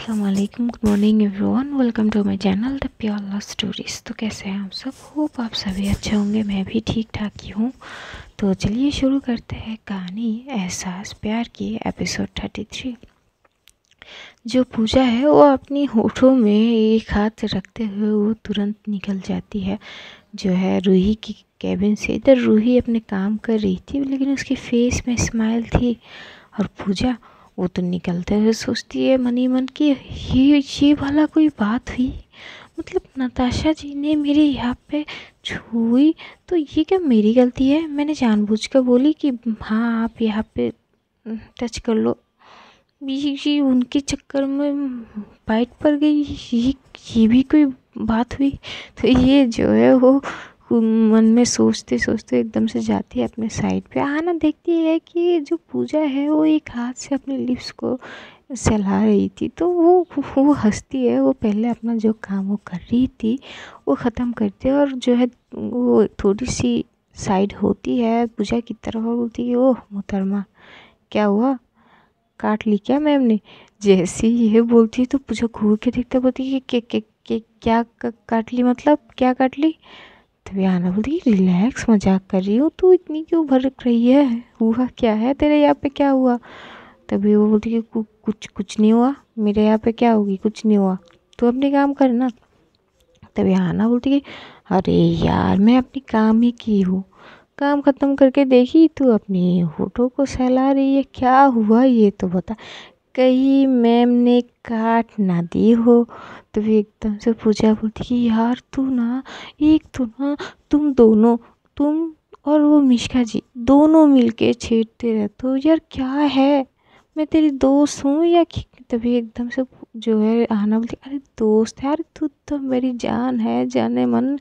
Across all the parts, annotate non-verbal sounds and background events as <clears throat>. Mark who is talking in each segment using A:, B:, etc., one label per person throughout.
A: Aslam good morning everyone welcome to my channel the pure love stories तो कैसे हैं आप सब होप आप सभी अच्छे होंगे मैं भी ठीक ठाक ही हूँ तो चलिए शुरू करते हैं कहानी एहसास प्यार की एपिसोड थर्टी थ्री जो पूजा है वो अपनी होठों में एक हाथ रखते हुए वो तुरंत निकल जाती है जो है रूही की कैबिन से इधर रूही अपने काम कर रही थी लेकिन उसके फेस में स्माइल थी और पूजा वो तो निकलते हुए सोचती है मनी मन कि ये ये वाला कोई बात हुई मतलब नताशा जी ने मेरे यहाँ पे छुई तो ये क्या मेरी गलती है मैंने जानबूझ कर बोली कि हाँ आप यहाँ पे टच कर लो ये ये उनके चक्कर में बाइट पर गई ये ये भी कोई बात हुई तो ये जो है वो मन में सोचते सोचते एकदम से जाती है अपने साइड पे आना देखती है कि जो पूजा है वो एक हाथ से अपने लिप्स को सहला रही थी तो वो वो हंसती है वो पहले अपना जो काम वो कर रही थी वो ख़त्म करती है और जो है वो थोड़ी सी साइड होती है पूजा की तरफ और बोलती है ओह मोहतरमा क्या हुआ काट ली क्या मैम ने जैसे ये बोलती है तो पूजा घूर के देखता बोलती है कि क्या काट ली मतलब क्या काट ली विहाना बोलती रिलैक्स मजाक कर रही हो तू इतनी क्यों भड़क रही है हुआ क्या है तेरे यहाँ पे क्या हुआ तभी वो बोलती कि कुछ कुछ नहीं हुआ मेरे यहाँ पे क्या होगी कुछ नहीं हुआ तू अपने काम कर ना तभी आना बोलती है अरे यार मैं अपने काम ही की हूँ काम ख़त्म करके देखी तू अपने होठों को सहला रही है क्या हुआ ये तो बता कहीं मैम ने काट ना दी हो तो वे एकदम से पूजा बोलती कि यार तू ना एक तो ना तुम दोनों तुम और वो मिश्का जी दोनों मिलके छेड़ते रहते हो यार क्या है मैं तेरी दोस्त हूँ या तभी तो एकदम से जो है आना बोलती अरे दोस्त है यार तू तो मेरी जान है जाने मन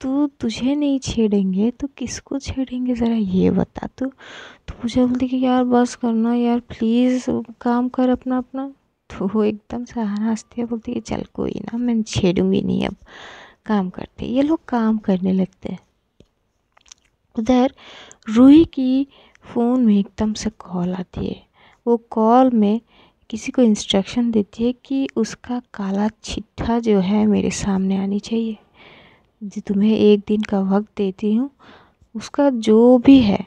A: तू तुझे नहीं छेड़ेंगे तो किसको छेड़ेंगे ज़रा ये बता तू तो मुझे बोलती कि यार बस करना यार प्लीज़ काम कर अपना अपना तो वो एकदम से हंसती है बोलती है चल कोई ना मैं छेड़ूंगी नहीं अब काम करते ये लोग काम करने लगते हैं उधर रूही की फ़ोन में एकदम से कॉल आती है वो कॉल में किसी को इंस्ट्रक्शन देती है कि उसका काला चिट्ठा जो है मेरे सामने आनी चाहिए जो तुम्हें एक दिन का वक्त देती हूँ उसका जो भी है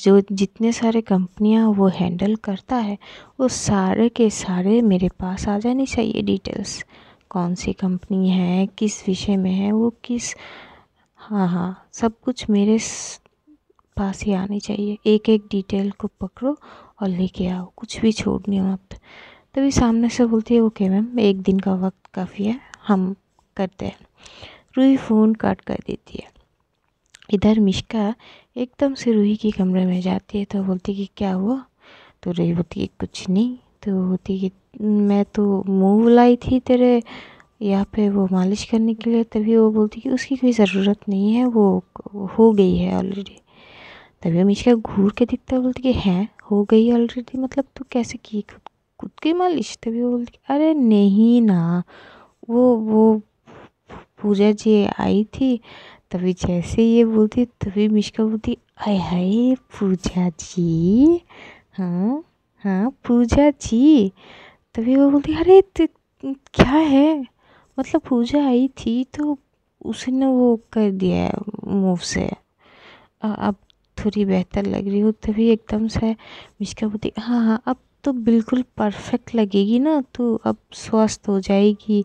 A: जो जितने सारे कंपनियाँ वो हैंडल करता है वो सारे के सारे मेरे पास आ जानी चाहिए डिटेल्स कौन सी कंपनी है किस विषय में है वो किस हाँ हाँ सब कुछ मेरे पास ही आनी चाहिए एक एक डिटेल को पकड़ो और लेके आओ कुछ भी छोड़नी मत तभी सामने से बोलती है ओके मैम एक दिन का वक्त काफ़ी है हम करते हैं रूही फ़ोन काट कर देती है इधर मिश्का एकदम से रूही के कमरे में जाती है तो बोलती कि क्या हुआ तो रूही बोलती कुछ नहीं तो बोलती कि मैं तो मुँह बुलाई थी तेरे यहाँ पे वो मालिश करने के लिए तभी वो बोलती कि उसकी कोई ज़रूरत नहीं है वो हो गई है ऑलरेडी तभी मिश्का घूर के दिखता है बोलती कि हैं हो गई ऑलरेडी मतलब तू कैसे की खुद की मालिश तभी वो बोलती अरे नहीं ना वो वो पूजा जी आई थी तभी जैसे ये बोलती तभी मिश्का बोलती आय हाय पूजा जी हाँ हाँ पूजा जी तभी वो बोलती अरे क्या है मतलब पूजा आई थी तो उसने वो कर दिया है मुँह से अब थोड़ी बेहतर लग रही हो तभी एकदम से मिश्का बोलती हाँ हाँ अब तो बिल्कुल परफेक्ट लगेगी ना तू तो अब स्वस्थ हो जाएगी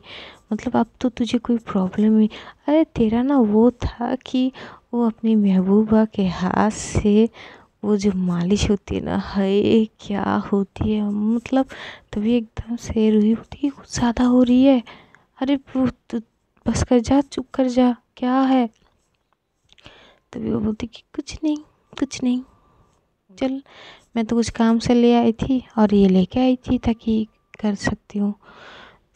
A: मतलब अब तो तुझे कोई प्रॉब्लम ही अरे तेरा ना वो था कि वो अपनी महबूबा के हाथ से वो जो मालिश होती है ना है क्या होती है मतलब तभी एकदम से रुई होती है कुछ ज़्यादा हो रही है अरे तो बस कर जा चुप कर जा क्या है तभी वो बोलती कि कुछ नहीं कुछ नहीं चल मैं तो कुछ काम से ले आई थी और ये लेके आई थी ताकि कर सकती हूँ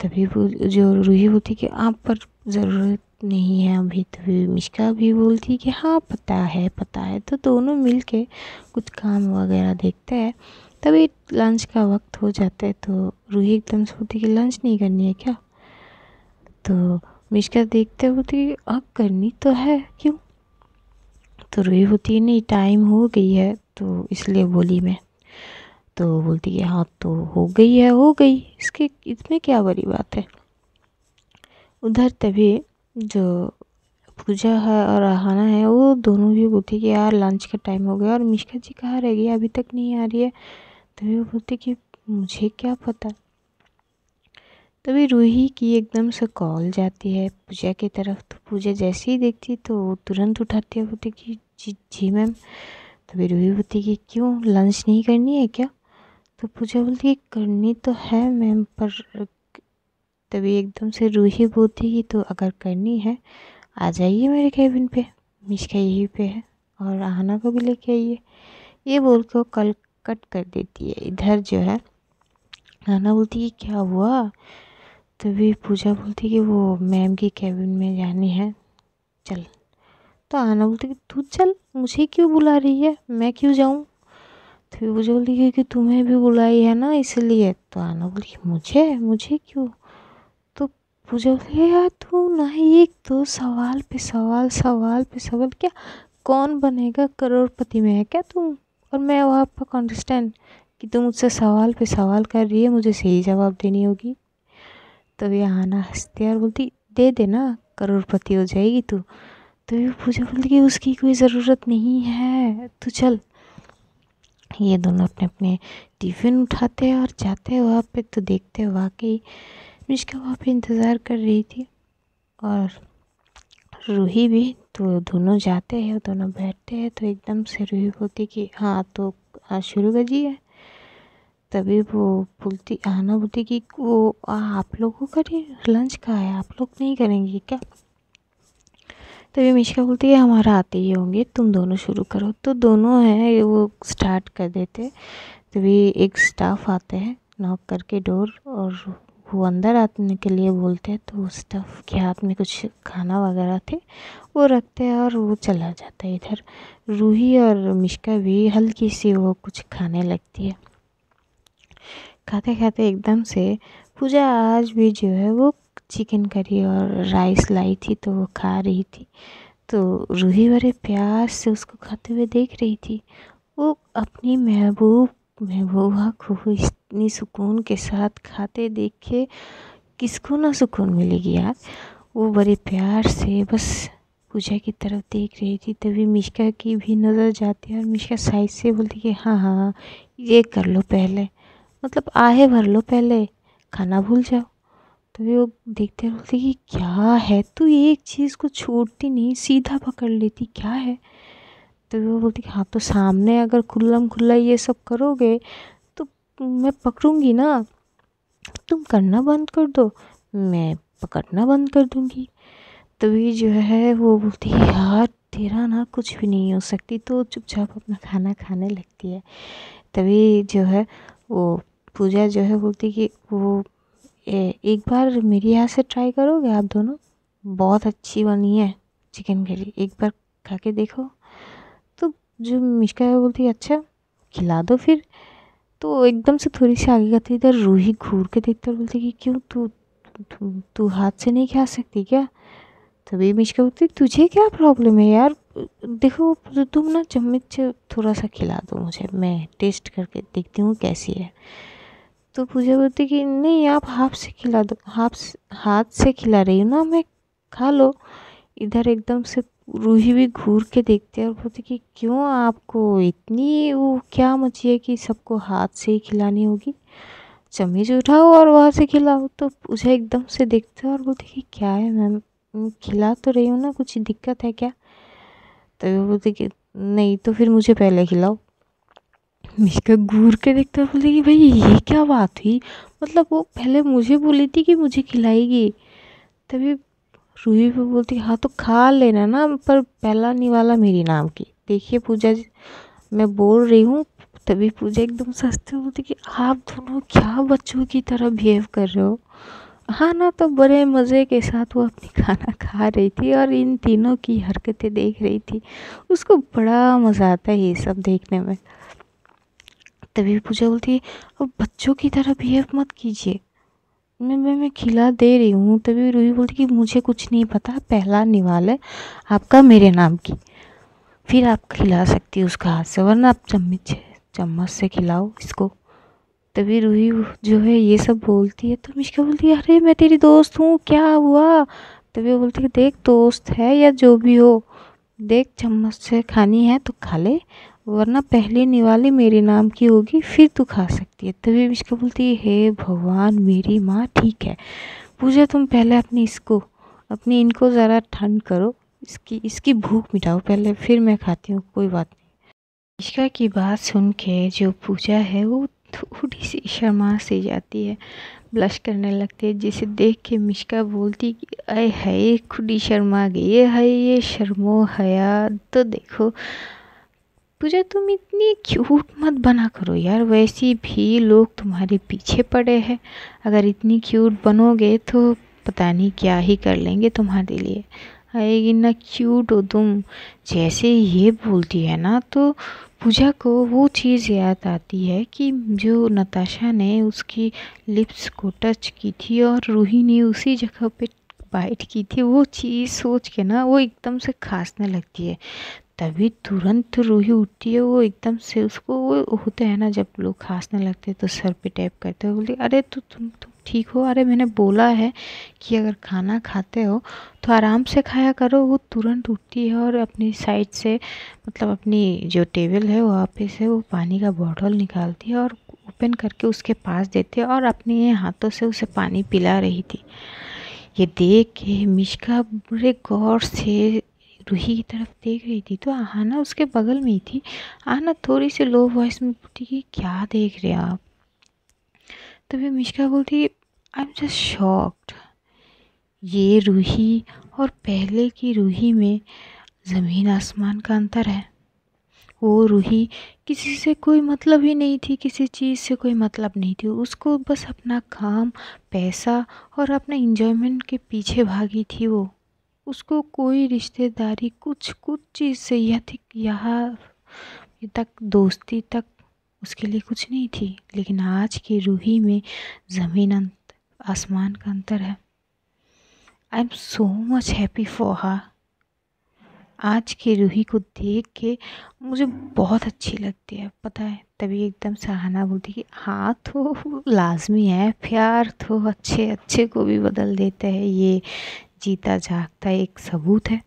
A: तभी वो जो रूही बोलती कि आप पर ज़रूरत नहीं है अभी तभी तो मिश्का भी बोलती कि हाँ पता है पता है तो दोनों मिल के कुछ काम वगैरह देखते हैं तभी लंच का वक्त हो जाता है तो रूही एकदम से बोलती कि लंच नहीं करनी है क्या तो मिश्का देखते बोलती अब करनी तो है क्यों तो रूही होती नहीं टाइम हो गई है तो इसलिए बोली मैं तो बोलती है हाँ तो हो गई है हो गई इसके इसमें क्या बड़ी बात है उधर तभी जो पूजा है और आहाना है वो दोनों भी बोलती कि यार लंच का टाइम हो गया और मिश्का जी कहाँ रह गई अभी तक नहीं आ रही है तभी तो वो बोलती कि मुझे क्या पता तभी रूही की एकदम से कॉल जाती है पूजा की तरफ तो पूजा जैसे ही देखती तो तुरंत उठाती है बोलती कि जी जी मैम तो फिर वही बोलती कि क्यों लंच नहीं करनी है क्या तो पूजा बोलती कि करनी तो है मैम पर तभी एकदम से रूही बोलती कि तो अगर करनी है आ जाइए मेरे केबिन पे मिशका यहीं पे है और आहना को भी लेके आइए ये बोल को कल कट कर देती है इधर जो है आहना बोलती कि क्या हुआ तभी पूजा बोलती कि वो मैम की केबिन में जानी है चल तो आना बोलती कि तू चल मुझे क्यों बुला रही है मैं क्यों जाऊँ तो मुझे बोलती क्योंकि तुम्हें भी बुलाई है ना इसलिए तो आना बोली मुझे मुझे क्यों तो पूजा बोली यार तू ना एक दो सवाल पे सवाल सवाल पे सवाल क्या कौन बनेगा करोड़पति में है क्या तुम और मैं वहाँ पर कॉन्टेस्टेंट कि तुम मुझसे सवाल पे सवाल कर रही है मुझे सही जवाब देनी होगी तो ये आना हंसती और बोलती दे देना करोड़पति हो जाएगी तू तो ये पूजा बोलती कि उसकी कोई ज़रूरत नहीं है तो चल ये दोनों अपने अपने टिफ़िन उठाते हैं और जाते हैं वहाँ पे तो देखते हैं वाकई मिश्का वहाँ पे इंतज़ार कर रही थी और रूही भी तो दोनों जाते हैं दोनों बैठते हैं तो एकदम से रूही बोलती कि हाँ तो आज शुरू कर दिए तभी वो बोलती आना बोलती कि वो आप लोगों का लंच का है आप लोग नहीं करेंगे क्या तभी मिश्का बोलती है हमारा आते ही होंगे तुम दोनों शुरू करो तो दोनों हैं वो स्टार्ट कर देते तभी एक स्टाफ आते हैं नॉक करके डोर और वो अंदर आने के लिए बोलते हैं तो स्टाफ के हाथ में कुछ खाना वगैरह थे वो रखते हैं और वो चला जाता है इधर रूही और मिश्का भी हल्की सी वो कुछ खाने लगती है खाते खाते एकदम से पूजा आज भी जो है वो चिकन करी और राइस लाई थी तो वो खा रही थी तो रूही बड़े प्यार से उसको खाते हुए देख रही थी वो अपनी महबूब महबूबा को इतनी सुकून के साथ खाते देखे किसको ना सुकून मिलेगी यार वो बड़े प्यार से बस पूजा की तरफ देख रही थी तभी मिश्का की भी नज़र जाती है और मिश्का साइड से बोलती कि हाँ हाँ ये कर लो पहले मतलब आहे भर लो पहले खाना भूल जाओ तो वो देखते बोलते कि क्या है तू एक चीज़ को छोड़ती नहीं सीधा पकड़ लेती क्या है तो वो बोलती हाँ तो सामने अगर खुल्लम खुल्ला ये सब करोगे तो मैं पकड़ूँगी ना तुम करना बंद कर दो मैं पकड़ना बंद कर दूँगी तभी जो है वो बोलती है यार तेरा ना कुछ भी नहीं हो सकती तो चुपचाप अपना खाना खाने लगती है तभी जो है वो पूजा जो है बोलती कि वो एक बार मेरे यहाँ से ट्राई करोगे आप दोनों बहुत अच्छी बनी है चिकन करी एक बार खा के देखो तो जो मिश्का है बोलती अच्छा खिला दो फिर तो एकदम से थोड़ी सी आगे करती इधर रूही घूर के देखते और बोलती कि क्यों तू तू हाथ से नहीं खा सकती क्या तभी मिश्का बोलती तुझे क्या प्रॉब्लम है यार देखो तुम ना चम्मच थोड़ा सा खिला दो मुझे मैं टेस्ट करके देखती हूँ कैसी है तो पूजा बोलती कि नहीं आप हाफ से खिला दो हाफ हाथ से खिला रही हूँ ना मैं खा लो इधर एकदम से रूही भी घूर के देखते हैं और बोलती कि क्यों आपको इतनी वो क्या मची है कि सबको हाथ से ही खिलानी होगी चम्मच उठाओ और वहाँ से खिलाओ तो पूजा एकदम से देखते हो और बोलती कि क्या है मैम खिला तो रही हूँ ना कुछ दिक्कत है क्या तभी तो बोलती कि नहीं तो फिर मुझे पहले खिलाओ मेरे घूर के देखता है बोले कि भाई ये क्या बात हुई मतलब वो पहले मुझे बोली थी कि मुझे खिलाएगी तभी रूही भी बोलती हाँ तो खा लेना ना पर पहला नहीं वाला मेरी नाम की देखिए पूजा जी मैं बोल रही हूँ तभी पूजा एकदम सस्ते बोलती कि आप दोनों क्या बच्चों की तरह बिहेव कर रहे हो हाँ ना तो बड़े मज़े के साथ वो अपनी खाना <laughs> खा रही थी और इन तीनों की हरकतें देख रही थी उसको बड़ा मज़ा आता है ये सब देखने में तभी पूजा बोलती है अब बच्चों की तरह बिहेव मत कीजिए मैं मैं मैं खिला दे रही हूँ तभी रूही बोलती कि मुझे कुछ नहीं पता पहला निवाल है आपका मेरे नाम की फिर आप खिला सकती है उसका हाथ से वरना आप चम्मच चम्मच से खिलाओ इसको तभी रूही जो है ये सब बोलती है तो मिश्का बोलती है अरे मैं तेरी दोस्त हूँ क्या हुआ तभी वो बोलती है देख दोस्त है या जो भी हो देख चम्मच से खानी है तो खा ले वरना पहले निवाली मेरे नाम की होगी फिर तू खा सकती है तभी विष्का बोलती है हे भगवान मेरी माँ ठीक है पूजा तुम पहले अपने इसको अपने इनको ज़रा ठंड करो इसकी इसकी भूख मिटाओ पहले फिर मैं खाती हूँ कोई बात नहीं विष्का की बात सुन के जो पूजा है वो थोड़ी सी शर्मा से जाती है ब्लश करने लगती है जिसे देख के मिश्का बोलती कि अय है खुदी शर्मा गई है ये शर्मो हया तो देखो पूजा तुम इतनी क्यूट मत बना करो यार वैसे भी लोग तुम्हारे पीछे पड़े हैं अगर इतनी क्यूट बनोगे तो पता नहीं क्या ही कर लेंगे तुम्हारे लिए अरे ना क्यूट हो तुम जैसे ये बोलती है ना तो पूजा को वो चीज़ याद आती है कि जो नताशा ने उसकी लिप्स को टच की थी और रूही ने उसी जगह पे बाइट की थी वो चीज़ सोच के ना वो एकदम से खासने लगती है तभी तुरंत रूही उठती है वो एकदम से उसको वो होते हैं ना जब लोग खांसने लगते तो सर पे टैप करते हो बोली अरे तो तुम तुम ठीक हो अरे मैंने बोला है कि अगर खाना खाते हो तो आराम से खाया करो वो तुरंत उठती है और अपनी साइड से मतलब अपनी जो टेबल है वहाँ पे से वो पानी का बॉटल निकालती है और ओपन करके उसके पास देती है और अपने हाथों से उसे पानी पिला रही थी ये देख के मिश्का बड़े गौर से रूही की तरफ देख रही थी तो आहाना उसके बगल में ही थी आहना थोड़ी सी लो वॉइस में बोलती कि क्या देख रहे आप तभी मिश्का बोलती आई एम जस्ट शॉक्ड ये रूही और पहले की रूही में ज़मीन आसमान का अंतर है वो रूही किसी से कोई मतलब ही नहीं थी किसी चीज़ से कोई मतलब नहीं थी उसको बस अपना काम पैसा और अपना इन्जॉयमेंट के पीछे भागी थी वो उसको कोई रिश्तेदारी कुछ कुछ चीज़ से यह थी यहाँ तक दोस्ती तक उसके लिए कुछ नहीं थी लेकिन आज की रूही में ज़मीन अंत आसमान का अंतर है I am so much happy for her आज की रूही को देख के मुझे बहुत अच्छी लगती है पता है तभी एकदम सराहना बोलती कि हाँ तो लाजमी है प्यार तो अच्छे अच्छे को भी बदल देता है ये जीता जागता एक सबूत है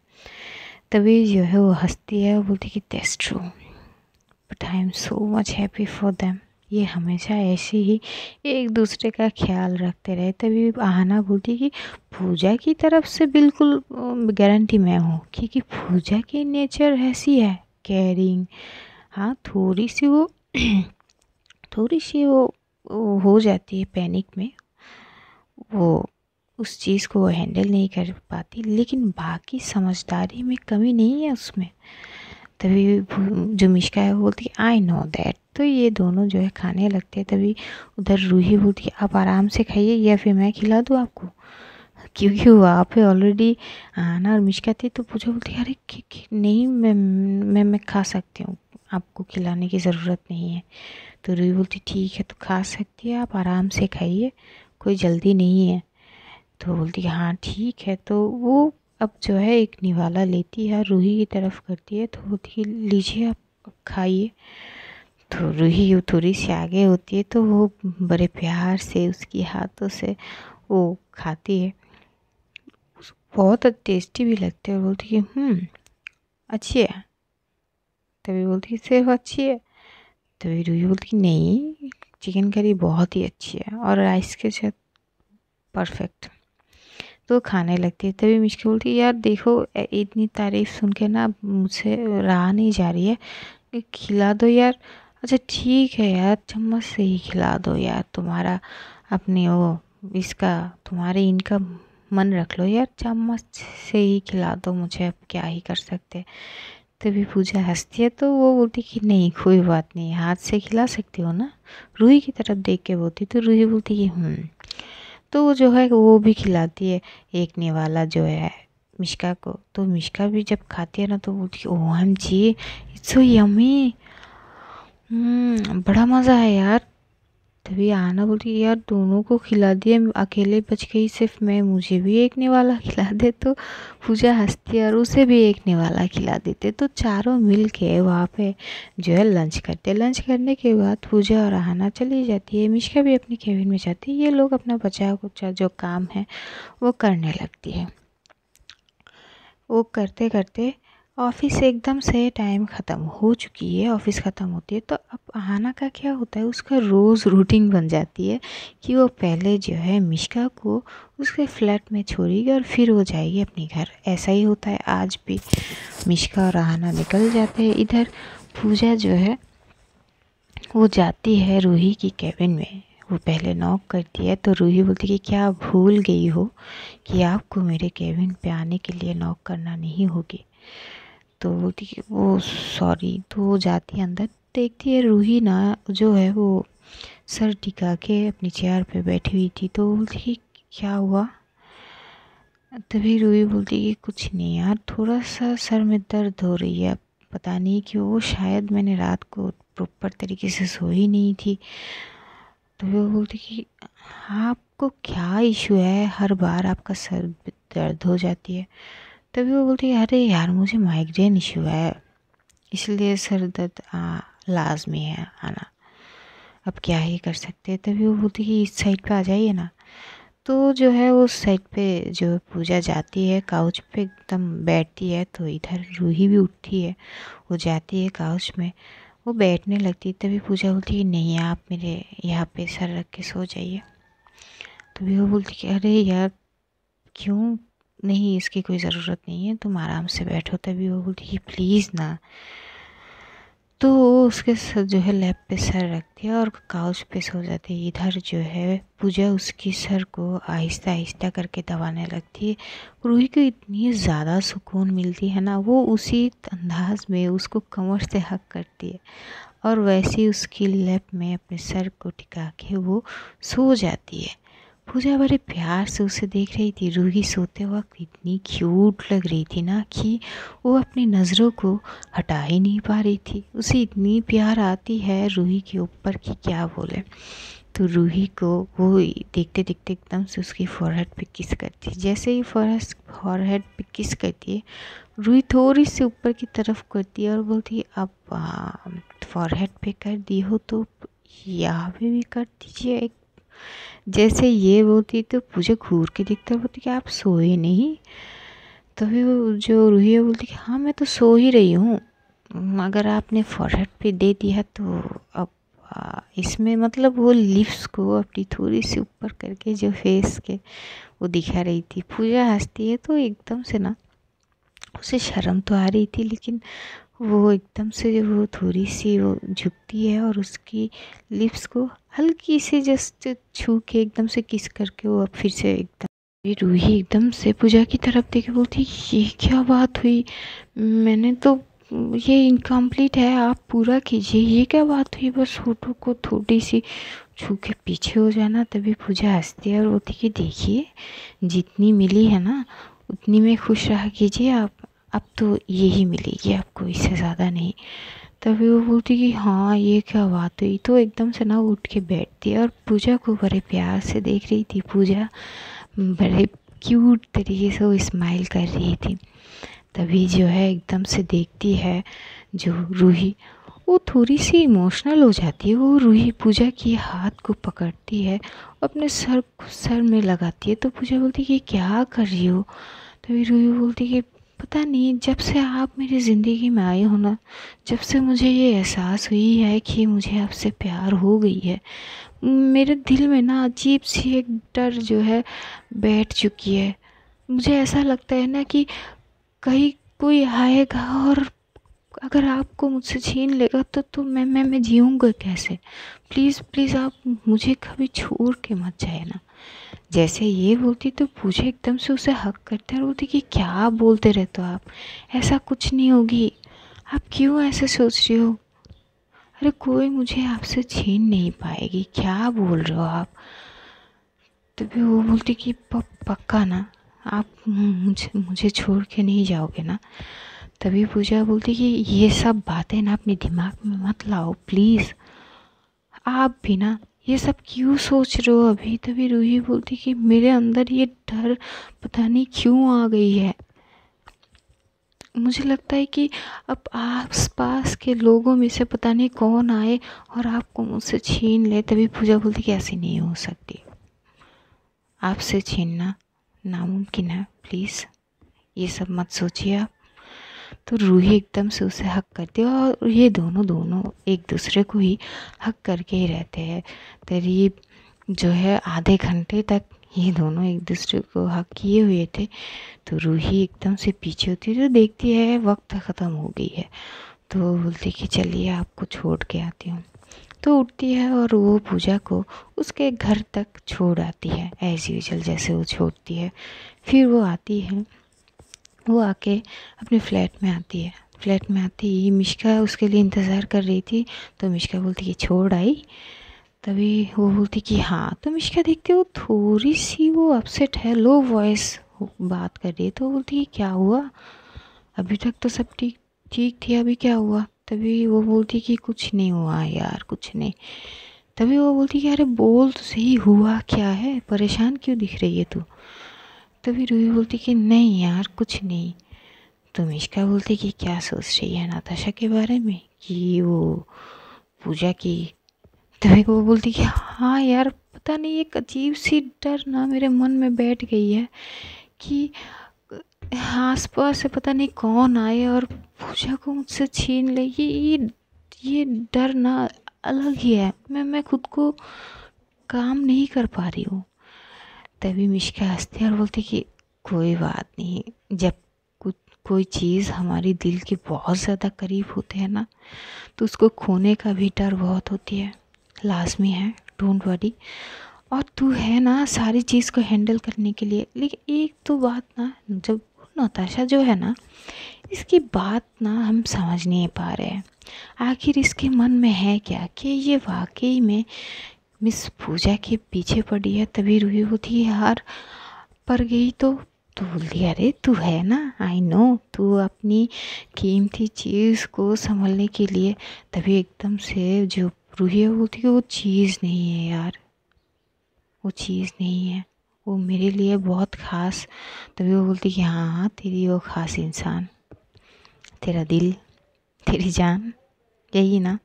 A: तभी जो है वो हंसती है और बोलती कि that's true but I am so much happy for them ये हमेशा ऐसे ही एक दूसरे का ख्याल रखते रहे तभी आहना बोलती कि पूजा की तरफ से बिल्कुल गारंटी मैं हूँ क्योंकि पूजा की नेचर ऐसी है केयरिंग हाँ थोड़ी सी वो <clears throat> थोड़ी सी वो, वो हो जाती है पैनिक में वो उस चीज़ को वो हैंडल नहीं कर पाती लेकिन बाकी समझदारी में कमी नहीं है उसमें तभी जो मिश्का है वो बोलती है आई नो दैट तो ये दोनों जो है खाने लगते हैं तभी उधर रूही बोलती है आप आराम से खाइए या फिर मैं खिला दूँ आपको क्योंकि वहाँ पे ऑलरेडी आना और मिश्का थी तो पूछा बोलती है अरे नहीं मैं मैं मैं खा सकती हूँ आपको खिलाने की ज़रूरत नहीं है तो रूही बोलती ठीक है तो खा सकती है आप आराम से खाइए कोई जल्दी नहीं है तो बोलती है हाँ ठीक है तो वो अब जो है एक निवाला लेती है रूही की तरफ करती है तो बोलती लीजिए आप खाइए तो रूही वो थोड़ी सी आगे होती है तो वो बड़े प्यार से उसकी हाथों से वो खाती है बहुत टेस्टी भी लगते है बोलती है हम्म, अच्छी है तभी बोलती है सिर्फ अच्छी है तभी रूही बोलती नहीं चिकन करी बहुत ही अच्छी है और राइस के साथ परफेक्ट तो खाने लगती है तभी मिश्की बोलती है यार देखो इतनी तारीफ़ सुन के ना मुझसे रहा नहीं जा रही है खिला दो यार अच्छा ठीक है यार चम्मच से ही खिला दो यार तुम्हारा अपने वो इसका तुम्हारे इनका मन रख लो यार चम्मच से ही खिला दो मुझे अब क्या ही कर सकते तभी पूजा हंसती है तो वो बोलती कि नहीं कोई बात नहीं हाथ से खिला सकती हो ना रूही की तरफ देख के बोलती तो रूही बोलती कि हम्म तो वो जो है वो भी खिलाती है एक निवाला जो है मिश्का को तो मिश्का भी जब खाती है ना तो बोलती है O M G it's so yummy बड़ा मज़ा है यार तभी आना बोली यार दोनों को खिला दिया अकेले बच गई सिर्फ मैं मुझे भी एक निवाला खिला दे तो पूजा हंसती और उसे भी एक निवाला खिला देते तो चारों मिल के वहाँ पे जो है लंच करते लंच करने के बाद पूजा और आना चली जाती है मिश्का भी अपने केबिन में जाती है ये लोग अपना बचाव कुचा जो काम है वो करने लगती है वो करते करते ऑफिस एकदम से टाइम ख़त्म हो चुकी है ऑफिस ख़त्म होती है तो अब आना का क्या होता है उसका रोज़ रूटीन बन जाती है कि वो पहले जो है मिश्का को उसके फ्लैट में छोड़ेगी और फिर वो जाएगी अपने घर ऐसा ही होता है आज भी मिश्का और आहाना निकल जाते हैं इधर पूजा जो है वो जाती है रूही की कैबिन में वो पहले नॉक करती है तो रूही बोलती है कि क्या भूल गई हो कि आपको मेरे केबिन पे आने के लिए नॉक करना नहीं होगी तो वो ठीक वो सॉरी तो वो जाती है अंदर देखती है रूही ना जो है वो सर टिका के अपनी चेयर पे बैठी हुई थी तो बोलती क्या हुआ तभी रूही बोलती कि कुछ नहीं यार थोड़ा सा सर में दर्द हो रही है पता नहीं कि वो शायद मैंने रात को प्रॉपर तरीके से सोई नहीं थी तो वो बोलती कि आपको क्या इशू है हर बार आपका सर दर्द हो जाती है तभी वो बोलती है अरे यार मुझे माइग्रेन इशू है इसलिए सर दर्द लाजमी है आना अब क्या ही कर सकते हैं तभी वो बोलती है इस साइड पे आ जाइए ना तो जो है वो साइड पे जो पूजा जाती है काउच पे एकदम बैठती है तो इधर रूही भी उठती है वो जाती है काउच में वो बैठने लगती तभी पूजा बोलती है नहीं आप मेरे यहाँ पे सर रख के सो जाइए तभी वो बोलती कि अरे यार क्यों नहीं इसकी कोई ज़रूरत नहीं है तुम आराम से बैठो तभी वो है प्लीज़ ना तो उसके सर जो है लैप पे सर रख दिया और काउच पे सो जाते इधर जो है पूजा उसकी सर को आहिस्ता आहिस्ता करके दबाने लगती है रूही को इतनी ज़्यादा सुकून मिलती है ना वो उसी अंदाज में उसको कमर से हक करती है और वैसे उसकी लैप में अपने सर को टिका के वो सो जाती है पूजा बड़े प्यार से उसे देख रही थी रूही सोते वक्त इतनी क्यूट लग रही थी ना कि वो अपनी नज़रों को हटा ही नहीं पा रही थी उसे इतनी प्यार आती है रूही के ऊपर कि क्या बोले तो रूही को वो देखते देखते एकदम से उसकी फॉरहेड पे किस करती जैसे ही फॉरस फॉरहेड पे किस करती है रूही थोड़ी सी ऊपर की तरफ करती है और बोलती है अब फॉरहेड पे कर दी हो तो यहाँ पे भी कर दीजिए एक जैसे ये बोलती तो पूजा घूर के दिखता बोलती कि आप सोए नहीं तभी तो वो जो रूही है बोलती कि हाँ मैं तो सो ही रही हूँ अगर आपने फॉरहेड पे दे दिया तो अब इसमें मतलब वो लिप्स को अपनी थोड़ी सी ऊपर करके जो फेस के वो दिखा रही थी पूजा हंसती है तो एकदम से ना उसे शर्म तो आ रही थी लेकिन वो एकदम से वो थोड़ी सी वो झुकती है और उसकी लिप्स को हल्की से जस्ट छू के एकदम से किस करके वो अब फिर से एकदम रूही एकदम से पूजा की तरफ देखे बोलती ये क्या बात हुई मैंने तो ये इनकम्प्लीट है आप पूरा कीजिए ये क्या बात हुई बस फोटो को थोड़ी सी छू के पीछे हो जाना तभी पूजा हंसती है और बोलती कि देखिए जितनी मिली है ना उतनी में खुश रहा कीजिए आप अब तो यही मिलेगी आपको इससे ज़्यादा नहीं तभी वो बोलती कि हाँ ये क्या बात हुई तो एकदम से ना उठ के बैठती और पूजा को बड़े प्यार से देख रही थी पूजा बड़े क्यूट तरीके से वो स्माइल कर रही थी तभी जो है एकदम से देखती है जो रूही वो थोड़ी सी इमोशनल हो जाती है वो रूही पूजा के हाथ को पकड़ती है अपने सर को सर में लगाती है तो पूजा बोलती है कि क्या कर रही हो तभी रूही बोलती है कि पता नहीं जब से आप मेरी ज़िंदगी में आए हो ना जब से मुझे ये एहसास हुई है कि मुझे आपसे प्यार हो गई है मेरे दिल में ना अजीब सी एक डर जो है बैठ चुकी है मुझे ऐसा लगता है ना कि कहीं कोई आएगा और अगर आपको मुझसे छीन लेगा तो तो मैं मैं मैं जीऊँगा कैसे प्लीज़ प्लीज़ आप मुझे कभी छोड़ के मत जाए ना जैसे ये बोलती तो पूजा एकदम से उसे हक करते और बोलती कि क्या बोलते रहते हो तो आप ऐसा कुछ नहीं होगी आप क्यों ऐसे सोच रहे हो अरे कोई मुझे आपसे छीन नहीं पाएगी क्या बोल रहे हो आप तभी वो बोलती कि पक्का ना आप मुझे मुझे छोड़ के नहीं जाओगे ना तभी पूजा बोलती कि ये सब बातें ना अपने दिमाग में मत लाओ प्लीज़ आप भी ना ये सब क्यों सोच रहे हो अभी तभी रूही बोलती कि मेरे अंदर ये डर पता नहीं क्यों आ गई है मुझे लगता है कि अब आस पास के लोगों में से पता नहीं कौन आए और आपको मुझसे छीन ले तभी पूजा बोलती कि ऐसी नहीं हो सकती आपसे छीनना नामुमकिन है प्लीज़ ये सब मत सोचिए आप तो रूही एकदम से उसे हक करती है और ये दोनों दोनों एक दूसरे को ही हक करके ही रहते हैं करीब जो है आधे घंटे तक ये दोनों एक दूसरे को हक किए हुए थे तो रूही एकदम से पीछे होती थी तो देखती है वक्त ख़त्म हो गई है तो बोलती कि चलिए आपको छोड़ के आती हूँ तो उठती है और वो पूजा को उसके घर तक छोड़ आती है एज यूजल जैसे वो छोड़ती है फिर वो आती है वो आके अपने फ्लैट में आती है फ्लैट में आती ही मिश्का उसके लिए इंतज़ार कर रही थी तो मिश्का बोलती कि छोड़ आई तभी वो बोलती कि हाँ तो मिश्का देखते वो थोड़ी सी वो अपसेट है लो वॉइस बात कर रही है तो बोलती कि क्या हुआ अभी तक तो सब ठीक ठीक थी अभी क्या हुआ तभी वो बोलती कि कुछ नहीं हुआ यार कुछ नहीं तभी वो बोलती कि अरे बोल तो सही हुआ क्या है परेशान क्यों दिख रही है तू तभी रूही बोलती कि नहीं यार कुछ नहीं तो मिश्का बोलती कि क्या सोच रही है नाताशा के बारे में कि वो पूजा की तभी वो बोलती कि हाँ यार पता नहीं एक अजीब सी डर ना मेरे मन में बैठ गई है कि आस पास से पता नहीं कौन आए और पूजा को मुझसे छीन ले ये ये डर ना अलग ही है मैं मैं खुद को काम नहीं कर पा रही हूँ तभी मिश्का हंसते और बोलते कि कोई बात नहीं जब कुछ कोई चीज़ हमारी दिल के बहुत ज़्यादा करीब होते हैं ना तो उसको खोने का भी डर बहुत होती है लाजमी है डोंट वरी और तू है ना सारी चीज़ को हैंडल करने के लिए लेकिन एक तो बात ना जब नताशा जो है ना इसकी बात ना हम समझ नहीं पा रहे हैं आखिर इसके मन में है क्या कि ये वाकई में मिस पूजा के पीछे पड़ी है तभी रुई होती है हार पर गई तो तो बोलती अरे तू है ना आई नो तू अपनी कीमती चीज़ को संभलने के लिए तभी एकदम से जो रूही होती है वो चीज़ नहीं है यार वो चीज़ नहीं है वो मेरे लिए बहुत ख़ास तभी वो बोलती कि हाँ हाँ तेरी वो ख़ास इंसान तेरा दिल तेरी जान यही ना